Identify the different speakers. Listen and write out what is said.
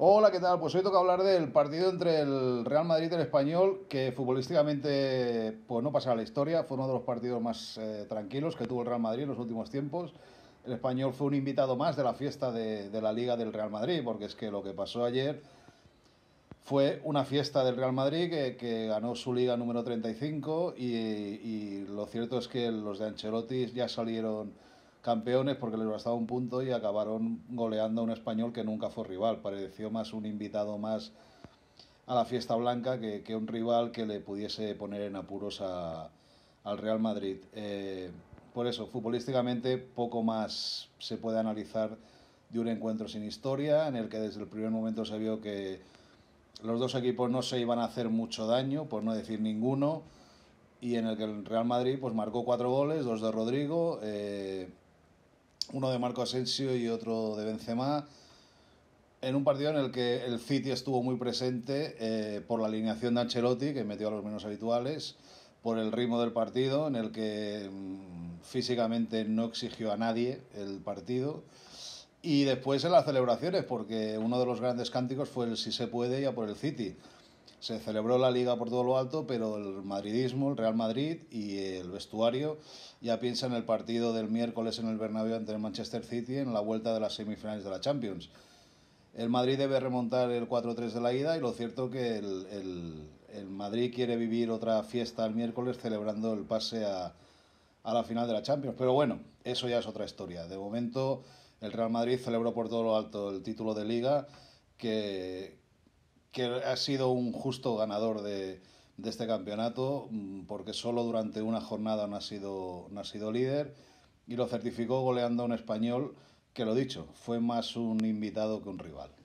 Speaker 1: Hola, ¿qué tal? Pues hoy toca hablar del partido entre el Real Madrid y el Español, que futbolísticamente pues no pasará la historia, fue uno de los partidos más eh, tranquilos que tuvo el Real Madrid en los últimos tiempos. El Español fue un invitado más de la fiesta de, la Liga del Real Madrid, porque es que lo que pasó ayer fue una fiesta del Real Madrid que, ganó su liga número 35 y, y lo cierto es que los de Ancelotti ya salieron campeones porque les bastaba un punto y acabaron goleando a un español que nunca fue rival. Pareció más un invitado más a la fiesta blanca que, que un rival que le pudiese poner en apuros a, al Real Madrid. Eh, por eso, futbolísticamente poco más se puede analizar de un encuentro sin historia, en el que desde el primer momento se vio que los dos equipos no se iban a hacer mucho daño, por no decir ninguno, y en el que el Real Madrid pues, marcó cuatro goles, dos de Rodrigo, eh, uno de Marco Asensio y otro de Benzema. En un partido en el que el City estuvo muy presente eh, por la alineación de Ancelotti, que metió a los menos habituales, por el ritmo del partido, en el que mm, físicamente no exigió a nadie el partido. Y después en las celebraciones, porque uno de los grandes cánticos fue el Si se puede ya por el City se celebró la liga por todo lo alto, pero el madridismo, el Real Madrid y el vestuario ya piensan en el partido del miércoles en el Bernabéu ante el Manchester City en la vuelta de las semifinales de la Champions. El Madrid debe remontar el 4-3 de la ida y lo cierto que el, Madrid quiere vivir otra fiesta el miércoles celebrando el pase a, a la final de la Champions. Pero bueno, eso ya es otra historia. De momento el Real Madrid celebró por todo lo alto el título de liga que, que ha sido un justo ganador de, este campeonato, mm, porque solo durante una jornada ha sido, no ha sido líder y lo certificó goleando a un español que, lo dicho, fue más un invitado que un rival.